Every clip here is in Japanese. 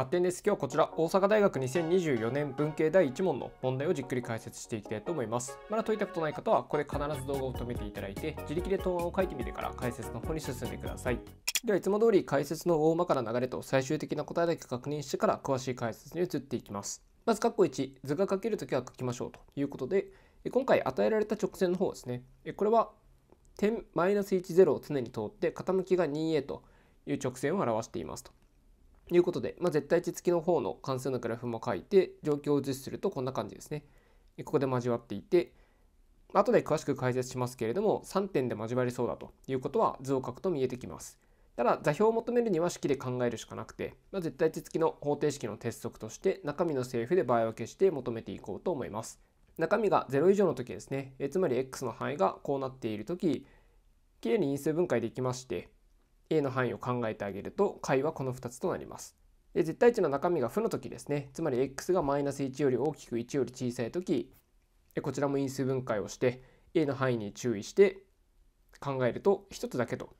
ま点です。今日こちら、大阪大学2024年文系第1問の問題をじっくり解説していきたいと思います。まだ解いたことない方は、ここで必ず動画を止めていただいて、自力で答案を書いてみてから解説の方に進んでください。では、いつも通り解説の大まかな流れと最終的な答えだけ確認してから、詳しい解説に移っていきます。まず、括弧1、図が書けるときは書きましょうということで、今回与えられた直線の方ですね。これは、点 -10 を常に通って、傾きが 2a という直線を表していますと。いうことで、まあ、絶対値付きの方の関数のグラフも書いて、状況を図示するとこんな感じですね。ここで交わっていて、後で詳しく解説しますけれども、3点で交わりそうだということは図を書くと見えてきます。ただ、座標を求めるには式で考えるしかなくて、まあ、絶対値付きの方程式の鉄則として、中身の政府で場合分けして求めていこうと思います。中身が0以上の時ですね、えつまり x の範囲がこうなっている時、きれいに因数分解できまして、A の範囲を考えてあげると解はこの2つとなります。で絶対値の中身が負の時ですねつまり x がマイナス1より大きく1より小さい時こちらも因数分解をして A の範囲に注意して考えると1つだけと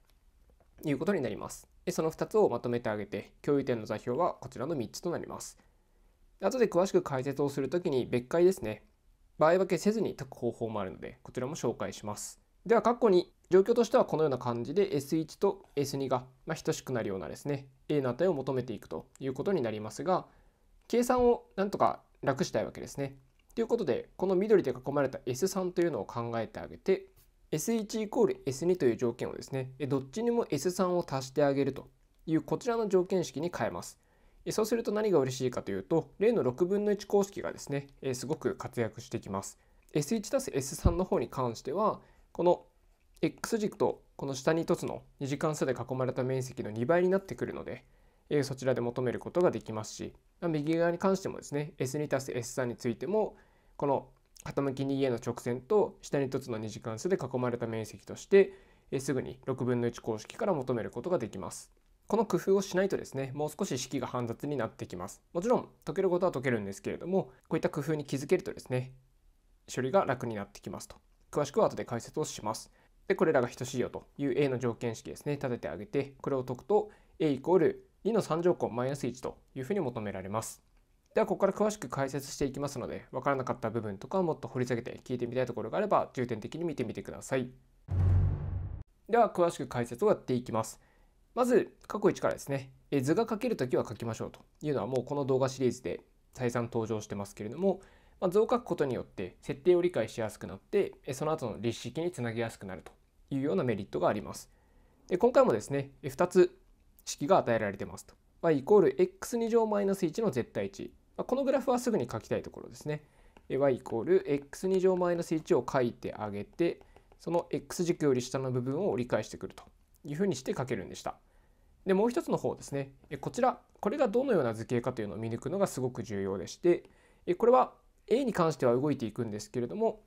いうことになります。その2つをまとめてあげて共有点の座標はこちらの3つとなります。後で詳しく解説をするときに別解ですね。場合分けせずに解く方法もあるのでこちらも紹介します。では、括弧に状況としてはこのような感じで S1 と S2 がま等しくなるようなですね、A の値を求めていくということになりますが、計算をなんとか楽したいわけですね。ということで、この緑で囲まれた S3 というのを考えてあげて、S1 イコール S2 という条件をですね、どっちにも S3 を足してあげるというこちらの条件式に変えます。そうすると何が嬉しいかというと、例の6分の1公式がですね、すごく活躍してきます。S1 たす S3 の方に関しては、この X 軸とこの下に1つの2次関数で囲まれた面積の2倍になってくるので、えそちらで求めることができますし、ま右側に関してもですね S2 たす S3 についてもこの傾き 2A の直線と下に1つの2次関数で囲まれた面積として、えすぐに6分の1公式から求めることができます。この工夫をしないとですねもう少し式が煩雑になってきますもちろん解けることは解けるんですけれどもこういった工夫に気づけるとですね処理が楽になってきますと詳しくは後で解説をします。で、これらが等しいよという A の条件式ですね、立ててあげて、これを解くと A イコール2の3乗根マイナス1というふうに求められます。では、ここから詳しく解説していきますので、分からなかった部分とかもっと掘り下げて聞いてみたいところがあれば、重点的に見てみてください。では、詳しく解説をやっていきます。まず、過去1からですね、図が書けるときは書きましょうというのはもうこの動画シリーズで再三登場してますけれども、まあ、図を書くことによって設定を理解しやすくなってその後の立式につなげやすくなるというようなメリットがあります。で今回もですね2つ式が与えられてますと。まあ、イコール x2 乗マイナス1の絶対値。まあ、このグラフはすぐに書きたいところですね。y イコール x2 乗マイナス1を書いてあげてその x 軸より下の部分を理解してくるというふうにして書けるんでした。でもう一つの方ですねこちらこれがどのような図形かというのを見抜くのがすごく重要でしてこれは A に関しては動いていくんですけれども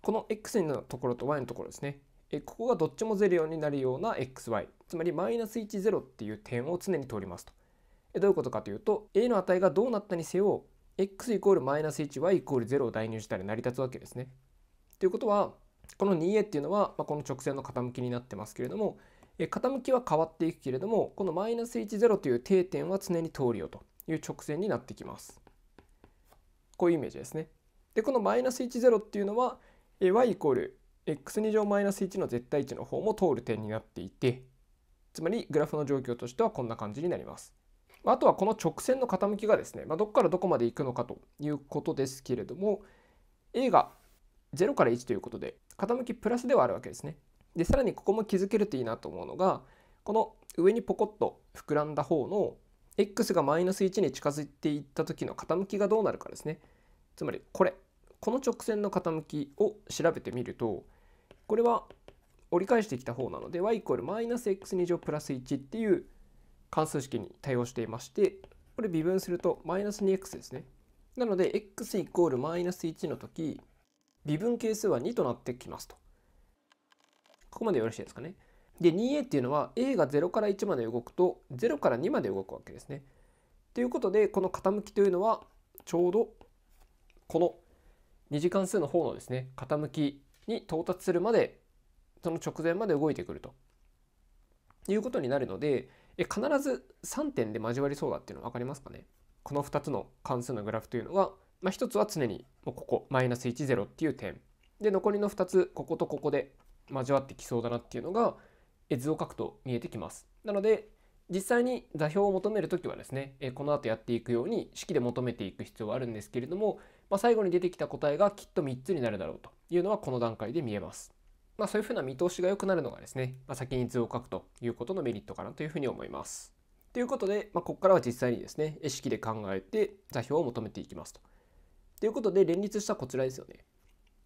この x のところと y のところですねえここがどっちも0になるような xy つまりマイナス10っていう点を常に通りますとえどういうことかというと a の値がどうなったにせよ x イコールマイナス 1y イコール0を代入したら成り立つわけですね。ということはこの 2a っていうのは、まあ、この直線の傾きになってますけれどもえ傾きは変わっていくけれどもこのマイナス10という定点は常に通るよという直線になってきます。こういうイメージですね。でこのマイナス10っていうのは y イコール x2 乗マイナス1の絶対値の方も通る点になっていてつまりグラフの状況としてはこんな感じになります。あとはこの直線の傾きがですね、まあ、どこからどこまで行くのかということですけれども A が0から1ということで傾きプラスではあるわけですね。でさらにここも気づけるといいなと思うのがこの上にポコッと膨らんだ方の x がマイナス1に近づいていった時の傾きがどうなるかですねつまりこれこの直線の傾きを調べてみるとこれは折り返してきた方なので y イコールマイナス x2 乗プラス1っていう関数式に対応していましてこれ微分するとマイナス 2x ですねなので x イコールマイナス1の時微分係数は2となってきますとここまでよろしいですかねで 2a っていうのは a が0から1まで動くと0から2まで動くわけですね。ということでこの傾きというのはちょうどこの2次関数の方のですね傾きに到達するまでその直前まで動いてくるということになるのでえ必ず3点で交わりそうだっていうの分かりますかねこの2つの関数のグラフというのが、まあ、1つは常にもうここマイナス10っていう点で残りの2つこことここで交わってきそうだなっていうのがえ図を書くと見えてきます。なので実際に座標を求める時はですね、えこの後やっていくように式で求めていく必要はあるんですけれども、まあ、最後に出てきた答えがきっと3つになるだろうというのはこの段階で見えます。まあ、そういうふうな見通しが良くなるのがですね、まあ、先に図を書くということのメリットかなというふうに思います。ということで、まあ、ここからは実際にですね、式で考えて座標を求めていきますと。ということで連立したこちらですよね。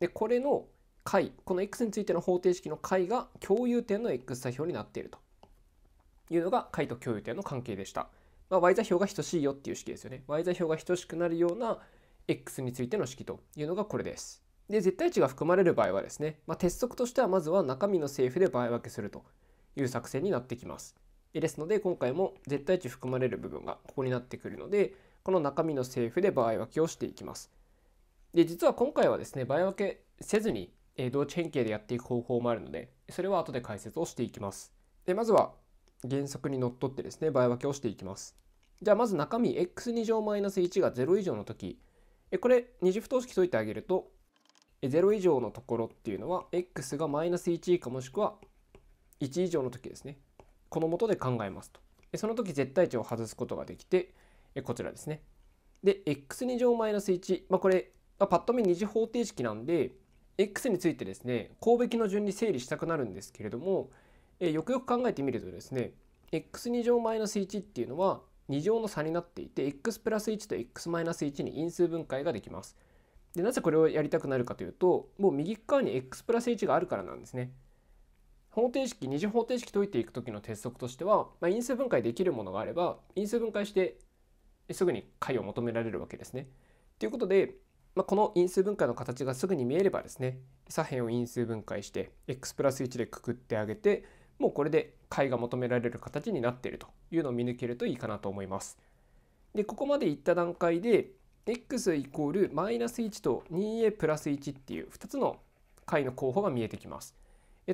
で、これの解この x についての方程式の解が共有点の x 座標になっているというのが解と共有点の関係でした。まあ、y 座標が等しいよっていう式ですよね。y 座標が等しくなるような x についての式というのがこれです。で、絶対値が含まれる場合はですね、まあ、鉄則としてはまずは中身の政府で場合分けするという作戦になってきます。ですので、今回も絶対値含まれる部分がここになってくるので、この中身の政府で場合分けをしていきます。で、実は今回はですね、合分けせずにえ同値変形でやっていく方法もあるので、それは後で解説をしていきます。でまずは原則にのっとってですね、倍分けをしていきます。じゃあまず中身 x2 乗 -1 が0以上の時、これ二次不等式解いてあげると、0以上のところっていうのは、x が -1 以下もしくは1以上の時ですね。この元で考えますと。その時絶対値を外すことができて、こちらですね。で、x2 乗 -1、まあ、これ、パッと見二次方程式なんで、X についてですね項べきの順に整理したくなるんですけれども、えよくよく考えてみるとですね x2 乗マイナス -1 っていうのは2乗の差になっていて x プラス1と x マイナス1に因数分解ができます。でなぜこれをやりたくなるかというともう右側に x プラス1があるからなんですね。方程式二次方程式解いていく時の鉄則としては、まあ、因数分解できるものがあれば因数分解してすぐに解を求められるわけですね。ということでまあ、この因数分解の形がすぐに見えればですね左辺を因数分解して x プラス1でくくってあげてもうこれで解が求められる形になっているというのを見抜けるといいかなと思います。でここまでいった段階で x イコールマイナス1と 2a プラス1っていう2つの解の候補が見えてきます。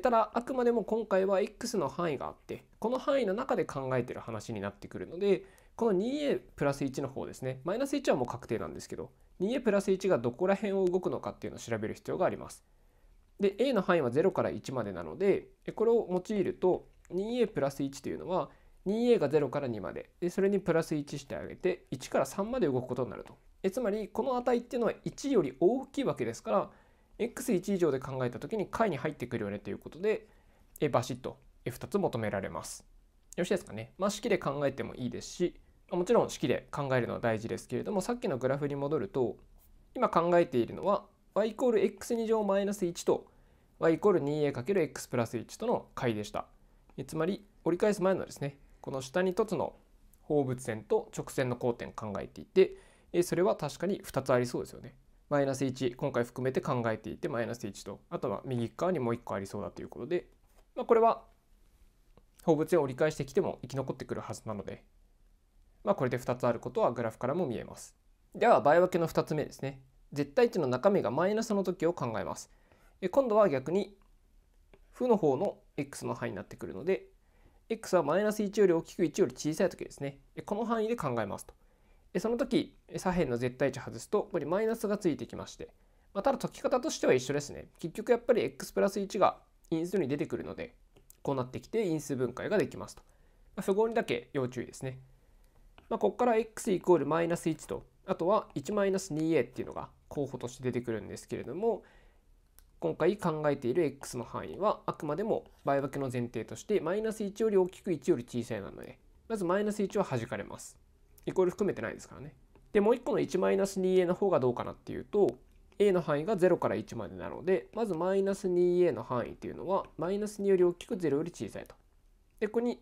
ただあくまでも今回は x の範囲があってこの範囲の中で考えてる話になってくるのでこの 2a プラス1の方ですねマイナス1はもう確定なんですけど 2a プラス1がどこら辺を動くのかっていうのを調べる必要があります。で a の範囲は0から1までなのでこれを用いると 2a プラス1というのは 2a が0から2まででそれにプラス1してあげて1から3まで動くことになるとえつまりこの値っていうのは1より大きいわけですから x1 以上で考えた時に解に入ってくるよねということでえバシッと2つ求められますよろしいですかねまあ式で考えてもいいですしもちろん式で考えるのは大事ですけれどもさっきのグラフに戻ると今考えているのは y イコール x 二乗マイナス1と y イコール2 a る x プラス1との解でした。つまり折り返す前のですねこの下につの放物線と直線の交点考えていてそれは確かに2つありそうですよね。マイナス1今回含めて考えていてマイナス1とあとは右側にもう1個ありそうだということで、まあ、これは放物線を折り返してきても生き残ってくるはずなのでまあ、これで2つあることはグラフからも見えます。では倍分けの2つ目ですね。絶対値の中身がマイナスの時を考えます。今度は逆に負の方の x の範囲になってくるので x はマイナス1より大きく1より小さい時ですね。この範囲で考えますと。その時左辺の絶対値外すとこれマイナスがついてきまして、まあ、ただ解き方としては一緒ですね。結局やっぱり x プラス1が因数に出てくるのでこうなってきて因数分解ができますと。ま符号にだけ要注意ですね。まあ、ここから x イコールマイナス1とあとは1マイナス 2a っていうのが候補として出てくるんですけれども今回考えている x の範囲はあくまでも倍分けの前提としてマイナス1より大きく1より小さいなのでまずマイナス1は弾かれます。イコール含めてないですからね。でもう1個の1マイナス 2a の方がどうかなっていうと a の範囲が0から1までなのでまずマイナス 2a の範囲っていうのはマイナス2より大きく0より小さいと。でここに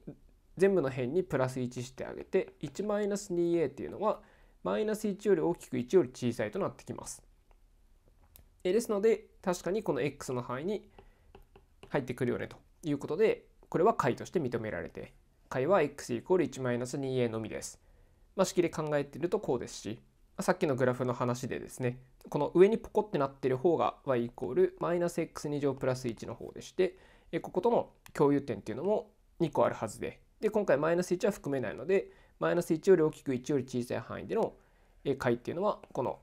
全部の辺にプラス1してあげて 1-2a っていうのはマイナス1より大きく1より小さいとなってきます。ですので確かにこの x の範囲に入ってくるよねということでこれは解として認められて解は x イコール 1-2a のみです。まあ、式で考えているとこうですしさっきのグラフの話でですねこの上にポコってなってる方が y イコールマイナス x 乗プラス1の方でしてこことの共有点っていうのも2個あるはずでで今回マイナス1は含めないのでマイナス1より大きく1より小さい範囲での解っていうのはこの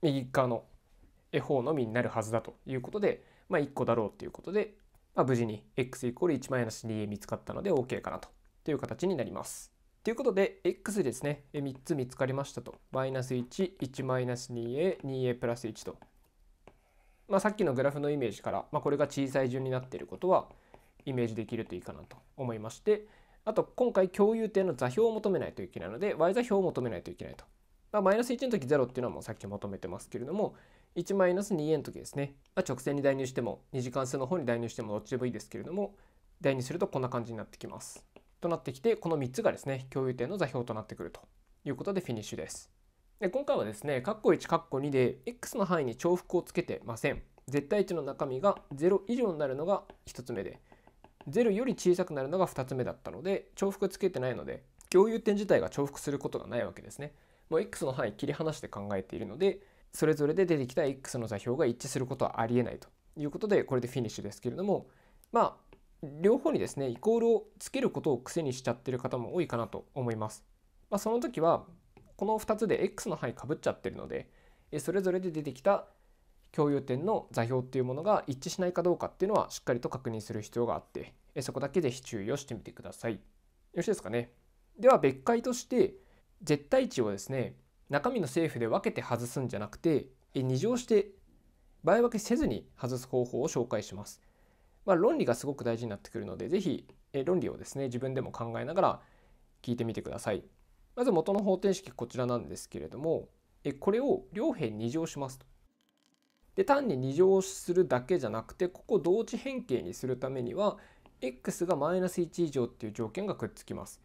右側の方のみになるはずだということで、まあ、1個だろうということで、まあ、無事に x イコール1マイナス 2a 見つかったので OK かなとという形になります。ということで x ですね3つ見つかりましたとマイナス11マイナス 2a2a プラス1と、まあ、さっきのグラフのイメージから、まあ、これが小さい順になっていることはイメージできるといいかなと思いましてあと今回共有点の座標を求めないといけないので y 座標を求めないといけないと。まあ、マイナス1の時0っていうのはもうさっき求めてますけれども1マイナス2円の時ですね、まあ、直線に代入しても2次関数の方に代入してもどっちでもいいですけれども代入するとこんな感じになってきます。となってきてこの3つがですね共有点の座標となってくるということでフィニッシュです。で今回はですね、カッコ1カッコ2で x の範囲に重複をつけてません。絶対値の中身が0以上になるのが1つ目で、0より小さくなるのが2つ目だったので重複つけてないので共有点自体が重複することがないわけですね。もう x の範囲切り離して考えているのでそれぞれで出てきた x の座標が一致することはありえないということでこれでフィニッシュですけれどもまあ両方にですねイコールをつけることを癖にしちゃってる方も多いかなと思います。まあ、その時はこの2つで x の範囲かぶっちゃってるのでそれぞれで出てきた共有点の座標っていうものが一致しないかどうかっていうのはしっかりと確認する必要があってそこだけぜひ注意をしてみてください。よろしいですかね。では別解として絶対値をですね中身の政府で分けて外すんじゃなくて2乗して倍分けせずに外す方法を紹介します。まあ、論理がすごく大事になってくるので是非論理をですね自分でも考えながら聞いてみてください。まず元の方程式こちらなんですけれどもこれを両辺2乗しますと。で単に2乗するだけじゃなくてここ同値変形にするためには x がマイナス1以上っていう条件がくっつきます。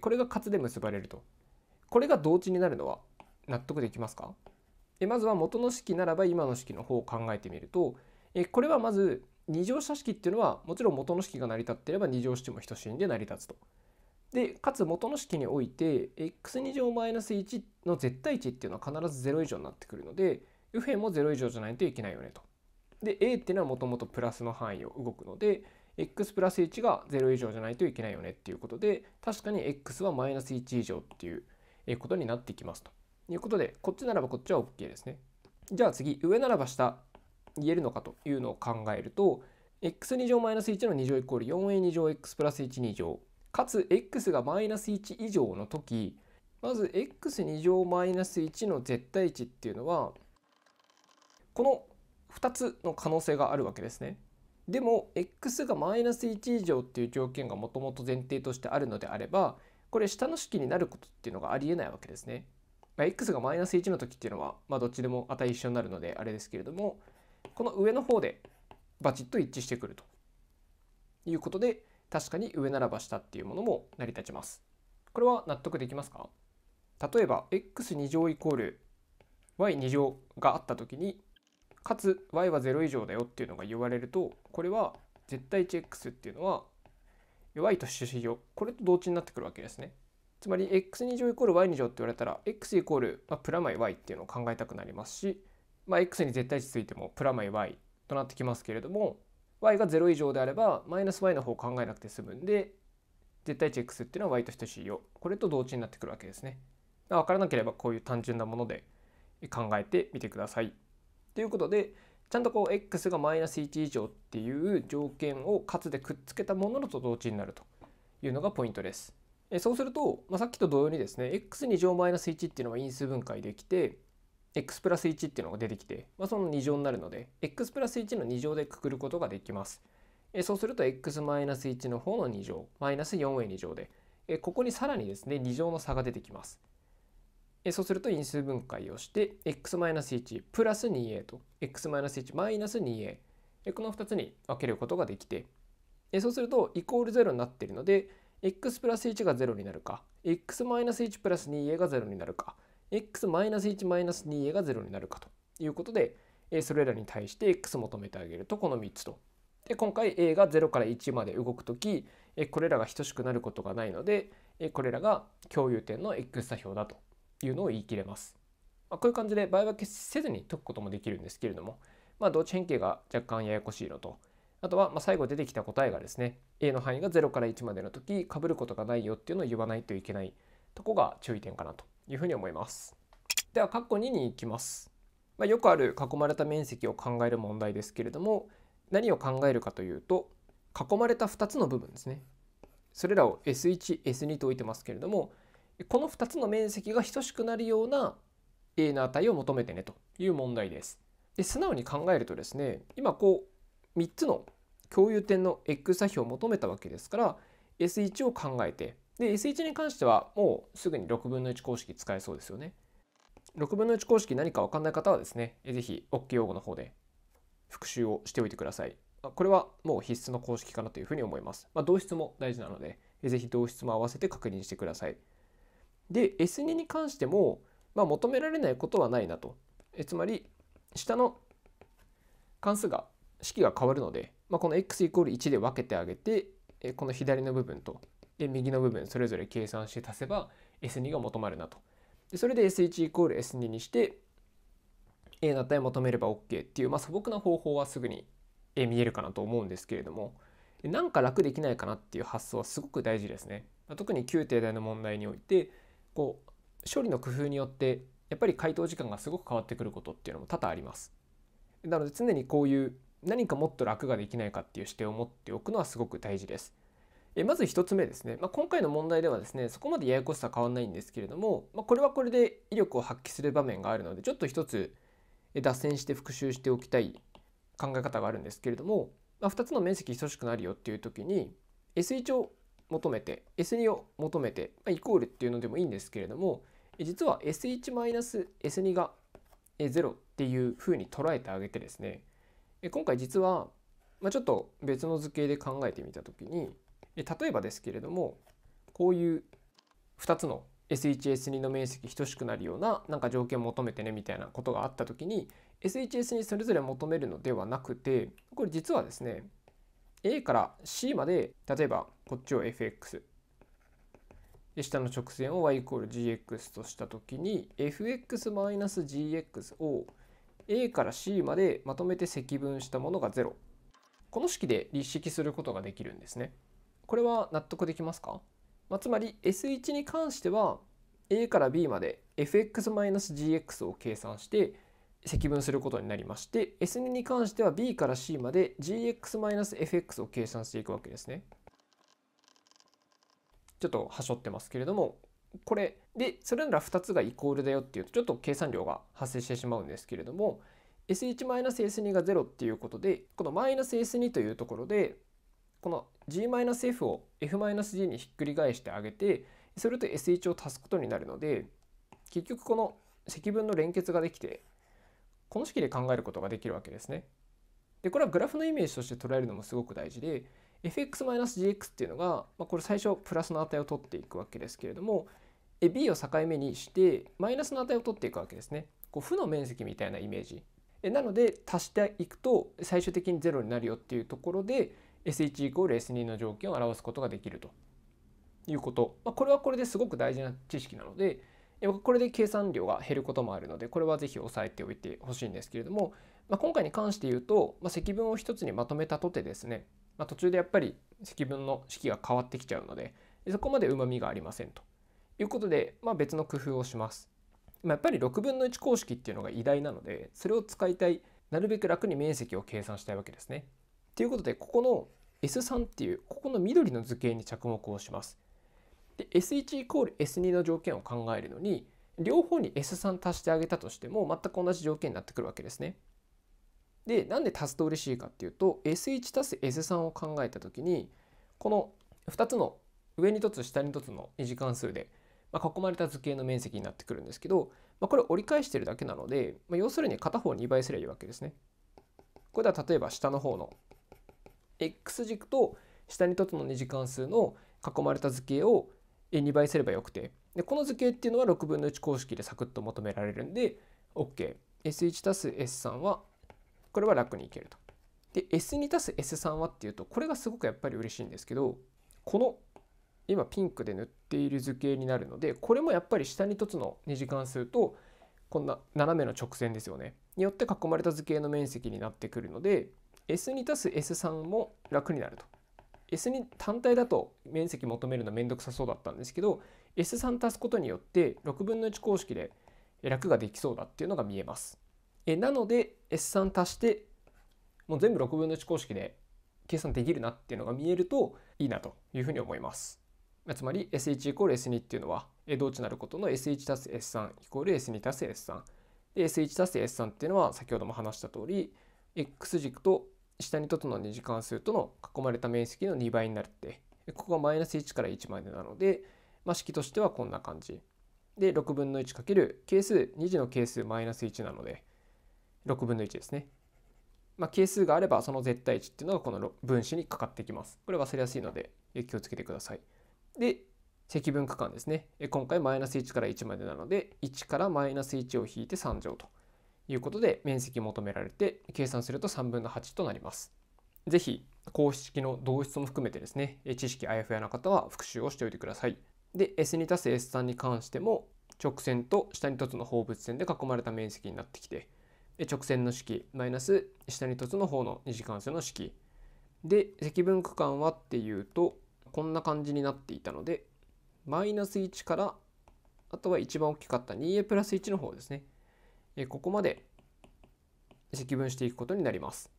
これが括で結ばれると。これが同値になるのは納得できますかまずは元の式ならば今の式の方を考えてみるとこれはまず2乗した式っていうのはもちろん元の式が成り立っていれば2乗しても等しいんで成り立つと。でかつ元の式において x 乗マイナス1の絶対値っていうのは必ず0以上になってくるので右辺も0以上じゃないといけないよねと。で a っていうのはもともとプラスの範囲を動くので x プラス1が0以上じゃないといけないよねっていうことで確かに x はマイナス1以上っていうことになってきますということでこっちならばこっちは OK ですね。じゃあ次上ならば下言えるのかというのを考えると x2 乗マイナス1の2乗イコール 4a2 乗 x プラス12乗かつ x がマイナス1以上の時まず x2 乗マイナス1の絶対値っていうのはこの2つの可能性があるわけですね。でも x がマイナス1以上っていう条件がもともと前提としてあるのであればこれ下の式になることっていうのがありえないわけですね。まあ、x がマイナス1の時っていうのは、まあ、どっちでも値一緒になるのであれですけれどもこの上の方でバチッと一致してくるということで確かに上ならば下っていうものも成り立ちます。これは納得できますか例えば x2 乗イコール y2 乗があった時にかつ y は0以上だよっていうのが言われるとこれは絶対値 x っていうのはいと主指標これと同値になってくるわけですね。つまり x2 乗イコール y2 乗って言われたら x イコール、まあ、プラマイ y っていうのを考えたくなりますし、まあ、x に絶対値ついてもプラマイ y となってきますけれども y が0以上であればマイナス y の方を考えなくて済むんで絶対値 x っていうのは y と等しいよこれと同値になってくるわけですね。分からなければこういう単純なもので考えてみてください。ということでちゃんとこう x がマイナス1以上っていう条件を数でくっつけたもののと同値になるというのがポイントです。えそうすると、まあ、さっきと同様にですね x2 乗マイナス1っていうのは因数分解できて x プラス1っていうのが出てきて、まあ、その2乗になるので x プラス1の2乗でくくることができます。えそうすると x マイナス1の方の2乗マイナス 4a2 乗でえここにさらにですね2乗の差が出てきます。そうすると因数分解をして x-1 プラス 2a と x-1 マイナス 2a この2つに分けることができてそうするとイコール0になっているので x プラス1が0になるか x マイナス1プラス 2a が0になるか x マイナス1マイナス 2a が0になるかということでそれらに対して x 求めてあげるとこの3つとで今回 a が0から1まで動くときこれらが等しくなることがないのでこれらが共有点の x 座標だというのを言い切れます。まあ、こういう感じで場合分けせずに解くこともできるんですけれども、まあ、同値変形が若干ややこしいのと、あとはま最後出てきた答えがですね、A の範囲が0から1までの時、被ることがないよっていうのを言わないといけないとこが注意点かなというふうに思います。では、括弧2に行きます。まあ、よくある囲まれた面積を考える問題ですけれども、何を考えるかというと、囲まれた2つの部分ですね。それらを S1、S2 と置いてますけれども、この2つの面積が等しくなるような A の値を求めてねという問題です。で素直に考えるとですね今こう3つの共有点の x 座標を求めたわけですから S1 を考えてで S1 に関してはもうすぐに6分の1公式使えそうですよね。6分の1公式何か分かんない方はですね是非 OK 用語の方で復習をしておいてください。これはもう必須の公式かなというふうに思います。まあ、動質も大事なので是非同質も合わせて確認してください。で S2 に関しても、まあ、求められないことはないなとえつまり下の関数が式が変わるので、まあ、この x イコール1で分けてあげてえこの左の部分とで右の部分それぞれ計算して足せば S2 が求まるなとでそれで S1 イコール S2 にして A の値を求めれば OK っていう、まあ、素朴な方法はすぐに見えるかなと思うんですけれどもなんか楽できないかなっていう発想はすごく大事ですね。特に旧定大の問題においてこう処理の工夫によってやっぱり回答時間がすごく変わってくることっていうのも多々あります。なので常にこういう何かもっと楽ができないかっていう視点を持っておくのはすごく大事です。えまず1つ目ですね、まあ、今回の問題ではですねそこまでややこしさは変わんないんですけれども、まあ、これはこれで威力を発揮する場面があるのでちょっと1つ脱線して復習しておきたい考え方があるんですけれども、まあ、2つの面積等しくなるよっていう時に S1 を求めて S2 を求めて、まあ、イコールっていうのでもいいんですけれども実は S1-S2 が0っていうふうに捉えてあげてですね今回実は、まあ、ちょっと別の図形で考えてみた時に例えばですけれどもこういう2つの S1S2 の面積等しくなるようななんか条件を求めてねみたいなことがあった時に SHS にそれぞれ求めるのではなくてこれ実はですね A から C まで例えばこっちを fx で下の直線を y=gx とした時に fx-gx を a から c までまとめて積分したものが0この式で立式することができるんですね。これは納得できますか、まあ、つまり S1 に関しては a から b まで fx-gx を計算して積分することになりまして S2 に関しては B から C まで gx-fx を計算していくわけですね。ちょっとはしょってますけれどもこれでそれなら2つがイコールだよっていうとちょっと計算量が発生してしまうんですけれども S1-S2 が0っていうことでこのマイナス S2 というところでこの G-F を F-G にひっくり返してあげてそれと S1 を足すことになるので結局この積分の連結ができてこの式で考えることができるわけですね。でこれはグラフのイメージとして捉えるのもすごく大事で fx-gx っていうのが、まあ、これ最初プラスの値を取っていくわけですけれども b を境目にしてマイナスの値を取っていくわけですね。こう負の面積みたいなイメージ。なので足していくと最終的に0になるよっていうところで S1 イコール S2 の条件を表すことができるということ。まあ、これはこれですごく大事な知識なのでこれで計算量が減ることもあるのでこれは是非押さえておいてほしいんですけれども、まあ、今回に関して言うと、まあ、積分を一つにまとめたとてですね、まあ、途中でやっぱり積分の式が変わってきちゃうのでそこまでうまみがありませんということで、ま別の工夫をします。まやっぱり6分の1公式っていうのが偉大なのでそれを使いたいなるべく楽に面積を計算したいわけですね。ということでここの S3 っていうここの緑の図形に着目をします。で S1 イコール S2 の条件を考えるのに両方に S3 足してあげたとしても全く同じ条件になってくるわけですね。でなんで足すと嬉しいかっていうと S1 足す S3 を考えた時にこの2つの上に1つ下に1つの2次関数で、まあ、囲まれた図形の面積になってくるんですけど、まあ、これ折り返してるだけなので、まあ、要するに片方2倍すればいいわけですね。これでは例えば下の方の x 軸と下に1つの2次関数の囲まれた図形を2倍すればよくてでこの図形っていうのは6分の1公式でサクッと求められるんで OK。S1 たす S3 はこれは楽にいけると。で S2 たす S3 はっていうとこれがすごくやっぱり嬉しいんですけどこの今ピンクで塗っている図形になるのでこれもやっぱり下に1つの2次関数とこんな斜めの直線ですよねによって囲まれた図形の面積になってくるので S2 たす S3 も楽になると。S 2単体だと面積求めるのめんどくさそうだったんですけど S3 足すことによって6分の1公式で楽ができそうだっていうのが見えます。えなので S3 足してもう全部6分の1公式で計算できるなっていうのが見えるといいなというふうに思います。つまり S1 イコール S2 っていうのは同値なることの S1 足す S3 イコール S2 足す S3 で S1 足す S3 っていうのは先ほども話した通り X 軸と下に整の二次関数との囲まれた面積の2倍になるってここがマイナス1から1までなので、まあ、式としてはこんな感じで6分の1かける係数2次の係数マイナス1なので6分の1ですね、まあ、係数があればその絶対値っていうのがこの分子にかかってきますこれ忘れやすいので気をつけてくださいで積分区間ですね今回マイナス1から1までなので1からマイナス1を引いて3乗ということで面積求められて計算すると3分の8となります。ぜひ公式の同質も含めてですね知識あやふやな方は復習をしておいてください。で S に足す S3 に関しても直線と下に凸の放物線で囲まれた面積になってきて直線の式マイナス下に凸の方の二次関数の式で積分区間はっていうとこんな感じになっていたのでマイナス1からあとは一番大きかった 2a プラス1の方ですねここまで積分していくことになります。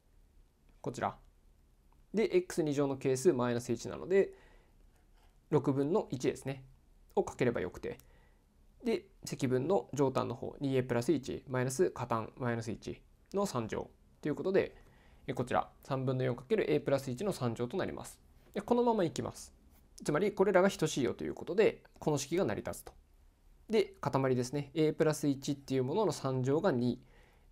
こちら。で、x2 乗の係数マイナス1なので、6分の1ですね。をかければよくて。で、積分の上端の方、2a プラス1マイナス下端マイナス1の3乗ということで、こちら、3分の 4×a プラス1の3乗となります。でこのままいきます。つまり、これらが等しいよということで、この式が成り立つと。で塊ですね a プラス1っていうものの3乗が2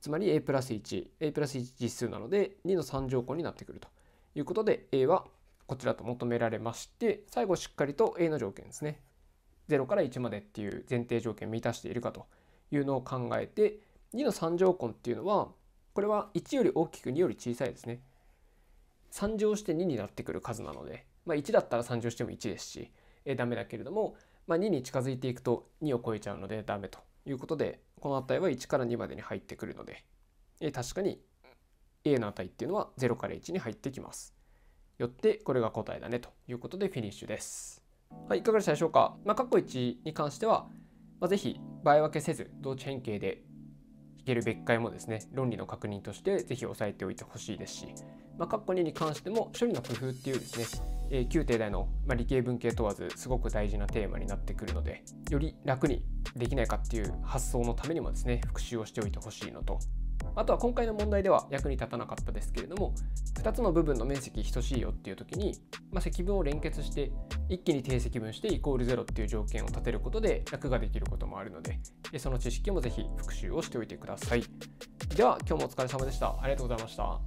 つまり a プラス 1a プラス1実数なので2の3乗項になってくるということで a はこちらと求められまして最後しっかりと a の条件ですね0から1までっていう前提条件を満たしているかというのを考えて2の3乗根っていうのはこれは1より大きく2より小さいですね3乗して2になってくる数なので、まあ、1だったら3乗しても1ですし、えー、ダメだけれどもまあ、2に近づいていくと2を超えちゃうのでダメということでこの値は1から2までに入ってくるので、え確かに A の値っていうのは0から1に入ってきます。よってこれが答えだねということでフィニッシュです。はい、いかがでしたでしょうか。まあ、括弧1に関しては、まあ、非場倍分けせず同値変形で引ける別解もですね、論理の確認として是非押さえておいてほしいですし、まあ、括弧2に関しても処理の工夫っていうですね、え旧帝大の、ま理系文系問わずすごく大事なテーマになってくるのでより楽にできないかっていう発想のためにもですね復習をしておいてほしいのとあとは今回の問題では役に立たなかったですけれども2つの部分の面積等しいよっていう時に、まあ、積分を連結して一気に定積分してイコール0っていう条件を立てることで楽ができることもあるのでその知識も是非復習をしておいてくださいでは今日もお疲れ様でしたありがとうございました